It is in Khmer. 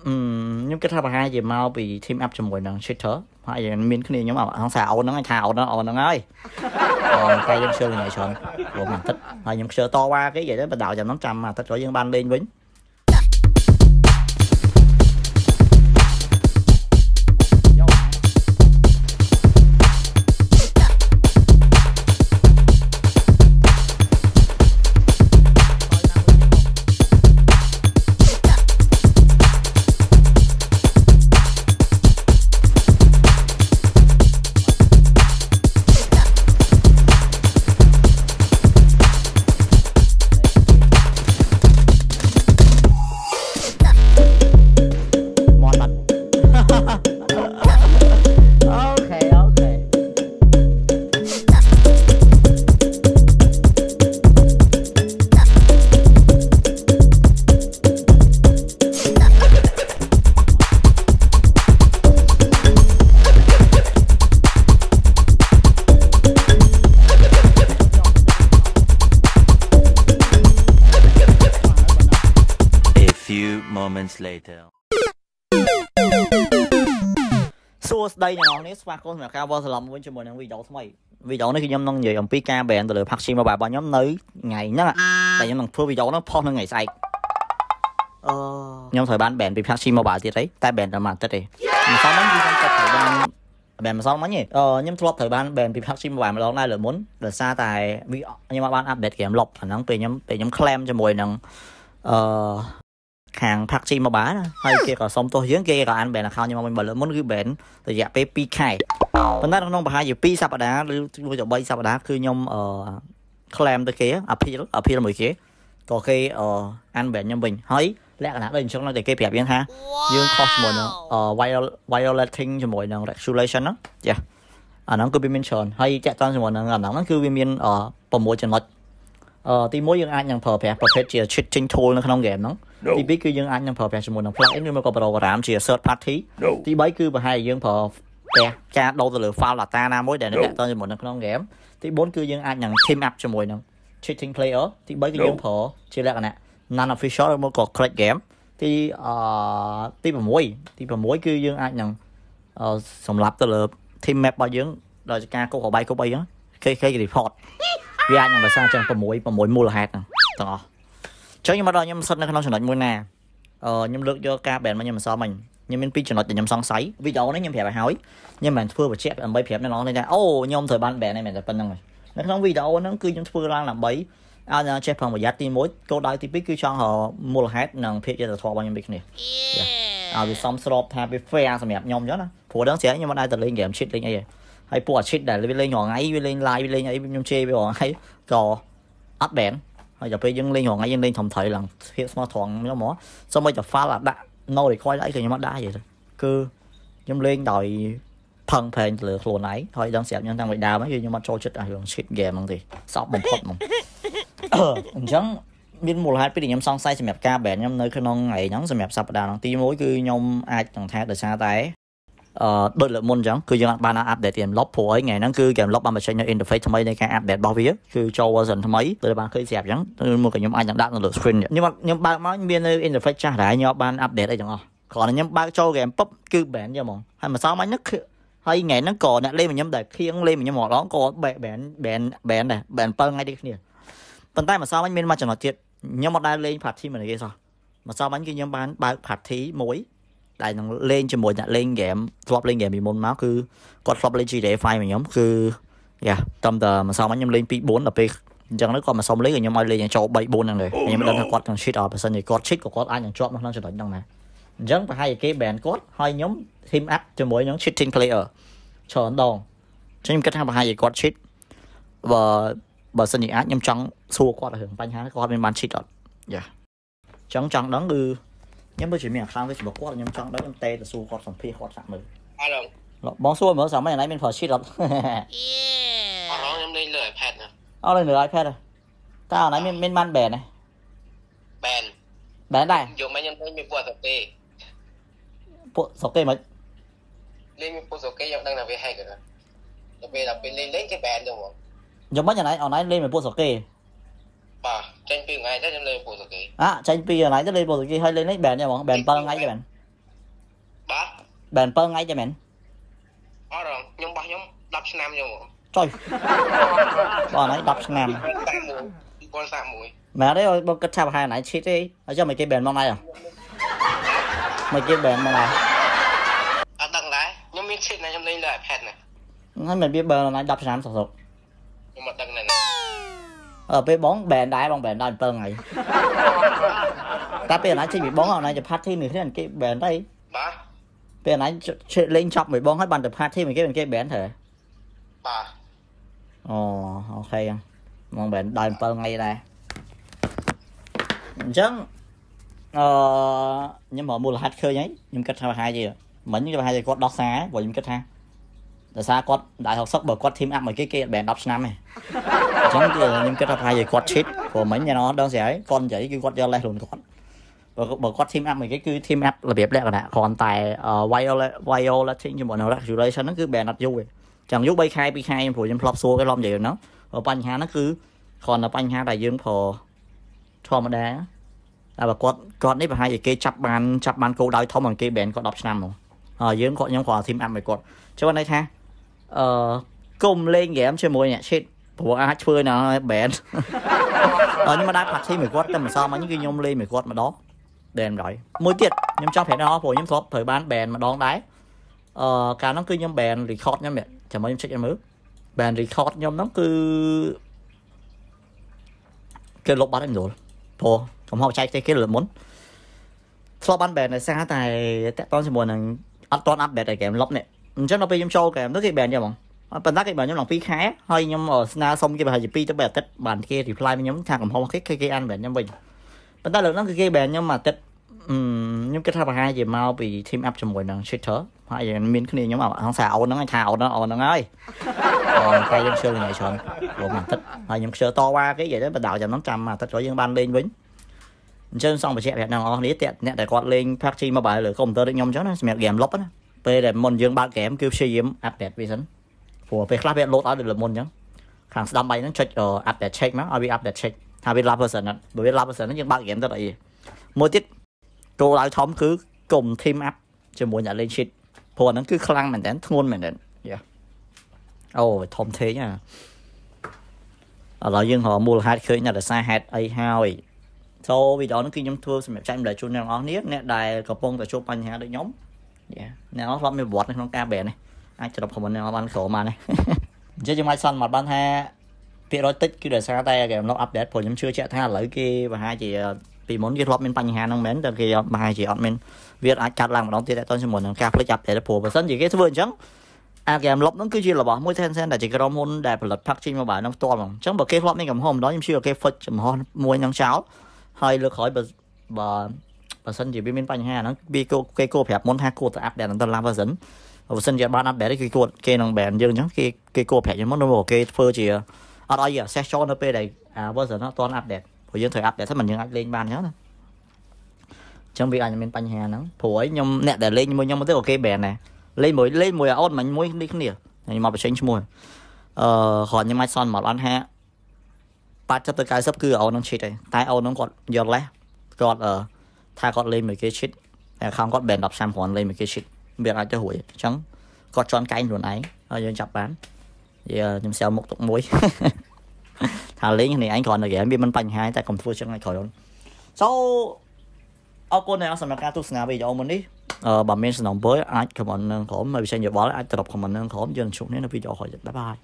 ខ្ញុំគិតថាប្រហែលជាមកពី team up ជាមួយនឹង Twitter ហើយមានគ្នាខ្ញុំអង្សាអូនហ្នឹងថាអូនហ្នឹងអូនហ្នឹងហើយអូនតែយើងជឿលថ្ងៃច្រើនព្រោះមួយអាទិត្យហើយខ្ញុំខ្ជិលតវ៉ាគេនិយាយទៅបណ្ដោយចាំហ្នឹងចាំអាទិត្យចូលយើងបានលេងវិញ moments later សួស្តីអ្នកនរនេះស្វាគមន៍សម្រាប់ការវត្តសឡំវិញជាមួយនឹងវីដេអូថ្មីវីដេអូនេះគឺខ្ញុំនឹងនិយាយអំពីការ ban ទៅលើ PUBG Mobile របស់ខ្ញុំនៅថ្ងៃហ្នឹងតែខ្ញុំនឹងធ្វើវីដេអូហ្នឹងផុសនៅថ្ងៃស្អែកអឺខ្ញុំត្រូវបាន ban ពី PUBG Mobile ទៀតហើយតែ ban តែមួយអាទិត្យទេមិនសមហ្នឹងគឺខ្ញុំគាត់ត្រូវបាន ban មិនសមហ្នឹងទេអឺខ្ញុំធ្លាប់ត្រូវបាន ban ពី PUBG Mobile ម្ដងដែរលើមុនដោយសារតែខ្ញុំអាចបាន update game លុបអាហ្នឹងពេលខ្ញុំពេលខ្ញុំ claim ជាមួយនឹងអឺខាង PUBG Mobile ណាហើយគេក៏សុំទោសយើងគេក៏អាន ban account ខ្ញុំមកវិញបើលើមុនគឺ ban រយៈពេល2ខែប៉ុន្តែក្នុងប្រហែលជា2សប្តាហ៍ឬមួយទៅ3សប្តាហ៍គឺខ្ញុំអឺ claim ទៅគេ appeal appeal មួយគេក៏គេអឺអាន ban ខ្ញុំវិញហើយលក្ខណៈដូចអញ្ចឹងតែគេប្រាប់យើងថាយើងខុសជាមួយនឹង viral violating ជាមួយនឹង regulation ហ្នឹងចាអាហ្នឹងគឺវាមានច្រើនហើយតាក់ទងជាមួយនឹងអាហ្នឹងគឺវាមាន6ចំណុចអឺទី1យើងអាចនឹងប្រើប្រាស់ profit ជា cheating tool នៅក្នុង game ហ្នឹងទី2គឺយើងអាចនឹងប្រើប្រាស់ជាមួយនឹង plugin ឬមកក៏ program ជា third party ទី3គឺប្រហែលយើងប្រើតែចាដោទៅលើ file data ណាមួយដែលនៅតើជាមួយនៅក្នុង game ទី4គឺយើងអាចនឹង team up ជាមួយនឹង cheating player ទី3គឺយើងប្រើជាលក្ខណៈ non official ឬមកក៏ crack game ទីអឺទី6ទី6គឺយើងអាចនឹងសម្រាប់ទៅលើ team map របស់យើងដោយការគប់របាយគប់អីហ្នឹងគេគេ report វាអាចនឹងដោយសារចឹង6 6មូលហេតុហ្នឹងទាំងអស់ចឹងខ្ញុំមកដល់ខ្ញុំសិតនៅក្នុងចំណុចមួយណាអឺខ្ញុំលើកយកការបែនមកខ្ញុំមិនសមវិញខ្ញុំមានពីរចំណុចដែលខ្ញុំសង្ស័យវីដេអូនេះខ្ញុំប្រាប់ឲ្យហើយខ្ញុំមិនធ្វើបញ្ជាក់ដើម្បីប្រាប់អ្នកនរថាអូខ្ញុំត្រូវបានបែនឯងមែនតែប៉ុណ្្នឹងនៅក្នុងវីដេអូហ្នឹងគឺខ្ញុំធ្វើឡើងដើម្បីអាចចេះប្រុងប្រយ័ត្នទី1គោលដៅទី2គឺចង់រមូលហេតុនិងភាពយុត្តិធម៌របស់ខ្ញុំដូចគ្នាឲ្យវាសមស្របថាវា fair សម្រាប់ខ្ញុំចឹងណាព្រោះដឹងស្រាប់ខ្ញុំមិនដែលទៅលេងហ្គេម cheat លេងអីហើយពួកអា cheat ដែលលេងរងថ្ងៃវាលេង live វាលេងអីខ្ញុំជេរវារងថ្ងៃក៏អត់បែនហើយដល់ពេលយើងលេងរងថ្ងៃយើងលេងធំត្រៃឡើងភាពស្មោះត្រង់ខ្ញុំហ្មងសូម្បីតែ file ដាក់ no record អីក៏ខ្ញុំអត់ដាក់ទេគឺខ្ញុំលេងដោយផឹងផែងទៅលើខ្លួនឯងហើយដឹងស្រាប់ខ្ញុំតាំងពីដើមហ្នឹងខ្ញុំអត់ចូលចិត្តអារឿង shit game ហ្នឹងទេសោកបំផុតហ្មងអញ្ចឹងមានមូលហេតុពីរខ្ញុំសង្ស័យសម្រាប់ការ ban ខ្ញុំនៅក្នុងថ្ងៃហ្នឹងសម្រាប់សប្តាហ៍ហ្នឹងទី1គឺខ្ញុំអាចនឹងថាដោយសារតែអឺដូចលើមុនអញ្ចឹងគឺយើងអត់បានអាប់ដេត game log ព្រោះអីថ្ងៃហ្នឹងគឺ game log បានបញ្ចេញនៅ interface ថ្មីនៃការអាប់ដេតរបស់វាគឺចូល version ថ្មីដូចបានឃើញស្រាប់អញ្ចឹងមកខ្ញុំអាចនឹងដាក់នៅលើ screen ខ្ញុំខ្ញុំបើកមកមាននៅ interface ចាស់ដែរខ្ញុំអត់បានអាប់ដេតអីទាំងអស់គ្រាន់តែខ្ញុំបើកចូល game ពុបគឺ ban យកហ្មងហើយមិនសមអញហ្នឹងហើយថ្ងៃហ្នឹងក៏អ្នកលេងខ្ញុំដែលខៀងលេងខ្ញុំម្ដងក៏ ban ban ban ដែរ ban 7ថ្ងៃដូចគ្នាប៉ុន្តែមិនសមអញមានមួយចំណុចទៀតខ្ញុំអត់ដែលលេង party មួយគេសោះមិនសមអញគឺខ្ញុំបានបើក party មួយដែលនឹងលេងជាមួយអ្នកលេងហ្គេមធ្លាប់លេងហ្គេមពីមុនមកគឺគាត់ធ្លាប់លេង GTA 5ជាមួយខ្ញុំគឺយ៉ាតាមតែម្សិលមិញខ្ញុំលេង2 4ដល់ពេលអញ្ចឹងគាត់មិនសុំលេងខ្ញុំឲ្យលេងចូល3 4ហ្នឹងដែរខ្ញុំមិនដឹងថាគាត់នឹង cheat អត់បើសិនជាគាត់ cheat ក៏គាត់អាចនឹងជាប់នៅក្នុងចំណុចហ្នឹងដែរអញ្ចឹងប្រហែលជាគេ ban គាត់ហើយខ្ញុំ team up ជាមួយនឹង cheating player ច្រើនដងអញ្ចឹងខ្ញុំគិតថាប្រហែលជាគាត់ cheat បើបើសិនជាអាចខ្ញុំចង់សួរគាត់រឿងបញ្ហាគាត់មានបាន cheat អត់យ៉ាអញ្ចឹងចង់ដឹងគឺខ្ញុំដូចជាមានអាខ្លាំងទៅជាមួយគាត់ខ្ញុំចង់ដឹងខ្ញុំតេទៅសួរគាត់សម្ភារគាត់សាក់មើលអឡងបងសួរមើលសម័យណៃមាន project អត់អឡងខ្ញុំលេងលើ iPad ណាអត់លេងលើ iPad តើអណៃមានមានបាន band ទេ band band ដែរយកមកខ្ញុំលេងមានពួកសុកគេពួកសុកគេមិនលេងមានពួកសុកគេខ្ញុំដឹងថាវា hack ហ្នឹងទៅពេលដល់ពេលលេងលេងគេ band ទៅហ្មងយកមកអណៃអណៃលេងមានពួកសុកគេបាទ tranh Champion ngai chắc lên Portugal. Ah, Champion ngai chắc lên Portugal hơi lên đấy bèn nha bọn, bèn pơ ngay cho bạn. Ba. Bèn pơ ngay cho bạn. Ờ rồi, nhưng bác nhóm đập này này mày nói biết 10 ឆ្នាំយកមកចុយបងណៃ10ឆ្នាំបងសាក់មួយមែនទេបងគិតថាប្រហែលណៃឈីតទេហើយចុះមិនគេបែនមកណៃអ្ហ៎មិនគេបែនមកណៃអត់ដឹងដែរខ្ញុំមានឈីតណាខ្ញុំលេងលើ iPad ណាហើយមិនវាបើណៃ10ឆ្នាំសុខសុខខ្ញុំអត់ដឹងពេលបងបែនដែរបងបែនដល់ពឹងហើយតែពេលណាជិះមីបងអត់ណាจะផាត់ធីមីគ្នាគេបែនទៅបាទពេលណាលេងចប់មួយបងហើយបានទៅផាត់ធីមីគេគេបែនទៅបាទអូអូខេមកបែនដល់7ថ្ងៃដែរអញ្ចឹងអឺខ្ញុំមកមូលហេតុឃើញហើយខ្ញុំគិតថាប្រហែលជាមិញខ្ញុំប្រហែលជាគាត់ដោះសារព្រោះខ្ញុំគិតថាដោយសារគាត់ដល់60បើគាត់ធីមអាប់មកគេគេបែន10ឆ្នាំឯងអញ្ចឹងគឺខ្ញុំគិតថាប្រហែលជាគាត់ឈិតព្រោះមិញឯណោះដងស្រីគាត់និយាយគឺគាត់យកលេសខ្លួនគាត់បើបើគាត់ team up មួយគេគឺ team up របៀបលក្ខណៈគ្រាន់តែ violet violating ជាមួយនៅ regulation ហ្នឹងគឺ ban អត់យូរទេចឹងយូរ3ខែ2ខែព្រោះខ្ញុំធ្លាប់សួរគេឡំនិយាយហ្នឹងបញ្ហាហ្នឹងគឺគ្រាន់តែបញ្ហាដែលយើងព្រោះធម្មតាតែបើគាត់គាត់នេះប្រហែលជាគេចាប់បានចាប់បានគោលដៅធំហ្នឹងគេ ban គាត់10ឆ្នាំហ្មងហើយយើងគាត់ខ្ញុំគ្រាន់តែ team up មួយគាត់ចុះន័យថាអឺគុំលេងហ្គេមជាមួយអ្នក cheat ព្រោះអាចធ្វើណាឲ្យបែនអញ្ចឹងមកដាក់ផាធីមួយគាត់តែមិនសមអញ្ចឹងគឺខ្ញុំលេងមួយគាត់ម្ដងដែលមិនដល់មួយទៀតខ្ញុំចង់ប្រាប់ដល់ព្រោះខ្ញុំធ្លាប់ត្រូវបានបែនម្ដងដែរអឺកាលហ្នឹងគឺខ្ញុំបែន record ខ្ញុំចាំមើលខ្ញុំ check មើលបែន record ខ្ញុំហ្នឹងគឺគេលុបបាត់ឲ្យមិនយល់ព្រោះកំហុសបច្ចេកទេសគេលើមុនធ្លាប់បានបែនដោយសារតែតាក់ទងជាមួយនឹងអត់តន់អាប់ដេតឯហ្គេមលុបនេះអញ្ចឹងដល់ពេលខ្ញុំចូលហ្គេមទៅគេបែនទេហ្មងប៉ុន្តែគេបើខ្ញុំឡើង2ខែហើយខ្ញុំស្នើសុំគេប្រហែលជា2ទៅ3អាទិត្យបានគេ reply មកខ្ញុំថាកំហុសគេគេគេអាន brand ខ្ញុំវិញប៉ុន្តែលើកហ្នឹងគឺគេ brand ខ្ញុំមួយអាទិត្យខ្ញុំគិតថាប្រហែលជាមកពី team up ជាមួយនឹង Twitter ហើយមានគ្នាខ្ញុំអង្សាអូនហ្នឹងថាអូនហ្នឹងអូនហ្នឹងហើយតែយើងខ្ជិលថ្ងៃច្រើនព្រោះមួយអាទិត្យហើយខ្ញុំខ្ជិលតវ៉ាគេនិយាយទៅបដៅចាំហ្នឹងចាំមួយអាទិត្យចូលយើងបានលេងវិញអញ្ចឹងសង់បញ្ជាក់ប្រាប់អ្នកនរគ្នាតែអ្នកដែលគាត់លេង PUBG Mobile លើកុំព្យូទ័រដូចខ្ញុំអញ្ចឹងណាសម្រាប់ game លុបណាពេលដែលមុនយើងបើក game គឺព្យាយាម update វាសិនព្រោះពេលខ្លះវា load ឲ្យដូចមុនអញ្ចឹងខាងស្ដាំបាយហ្នឹងចុច update check មកឲ្យវា update check ថាវា lab version ហ្នឹងបើវា lab version ហ្នឹងយើងបើក game ទៅអីមួយទៀតគោលដៅធំគឺកុំ team up ជាមួយអ្នកលេង shit ព្រោះហ្នឹងគឺខ្លាំងមែនតើធ្ងន់មែនតើយ៉ាអូធំធេងអាឥឡូវយើងរកមូលហេតុឃើញថាដោយសារហេតុអីហើយចូលវីដេអូនេះគឺខ្ញុំធ្វើសម្រាប់ចែកម្លែកជូនអ្នកនរអស់នេះអ្នកដែលកំពុងតែជួបបញ្ហាដូចខ្ញុំយ៉ាអ្នកនរអស់ធ្លាប់មានប្រវត្តិក្នុងការបែននេះអាចច្រប់ comment បានក្របានណាអញ្ចឹងខ្ញុំអាចសន្មតបានថាភាគរយតិចគឺដោយសារតែគេកំណត់ update ព្រោះខ្ញុំជឿជាក់ថាឥឡូវគេប្រហែលជាពីមុនគេធ្លាប់មានបញ្ហាហ្នឹងមែនតែគេប្រហែលជាអត់មានវាអាចកាត់ឡើងម្ដងទៀតតែតជាមួយនឹងការផ្លិច update ព្រោះបើមិនជាគេធ្វើអញ្ចឹងអាហ្គេមលុបហ្នឹងគឺជារបស់មួយ Tencent ដែលជាក្រុមហ៊ុនដែលផលិត packaging mobile ហ្នឹងផ្ទាល់ហ្មងអញ្ចឹងបើគេធ្លាប់មានកំហុសម្ដងខ្ញុំជឿគេហ្វិចចំហមួយហ្នឹងចោលហើយលើកក្រោយបើបើបើសិនជាវាមានបញ្ហាហ្នឹងវាគេគួរប្រាប់មុនថាគួរទៅ update ដល់ version បើសិនជាបានអត់បែរគឺគាត់គេនឹងបែនយើងអញ្ចឹងគេគេគួរប្រាប់យើងមកនោះគេធ្វើជាអត់អីសេះចូលនៅពេលដែលអា version អត់ទាន់ update ព្រោះយើងត្រូវ update ហ្នឹងមិនយើងអាចលេងបានអញ្ចឹងណាអញ្ចឹងវាអាចមានបញ្ហាហ្នឹងព្រោះឲ្យខ្ញុំអ្នកដែលលេងជាមួយខ្ញុំមកទៅអូខេបែនដែរលេងមួយលេងមួយអូនមិញមួយនេះគ្នាខ្ញុំមកបញ្ចេញឈ្មោះអឺគ្រាន់ខ្ញុំអាចសន្មតអត់ហា80ទៅ90គឺអូននឹងឈិតហើយតែអូននឹងគាត់យកលេសគាត់អឺថាគាត់លេងមួយគេឈិតតែខាងគាត់បែន10 30គ្រាន់លេងមួយគេឈិតវាអាចទៅរួចអញ្ចឹងគាត់ជន់កែងខ្លួនឯងហើយយើងចាប់បានវាខ្ញុំសើមុខទុកមួយថាលេងនេះឯងគ្រាន់តែហ្គេមវាមិនបញ្ហាតែកុំធ្វើចឹងឲ្យក្រោយអូន So អរគុណអ្នកសម្រាប់ការទស្សនាវីដេអូមុននេះអឺបើមានសំណពើអាច comment នឹងក្រុមហើយវិស័យយោបល់អាចត្រប់ comment នឹងក្រុមយើងជួបគ្នានៅវីដេអូក្រោយទៀតបាយបាយ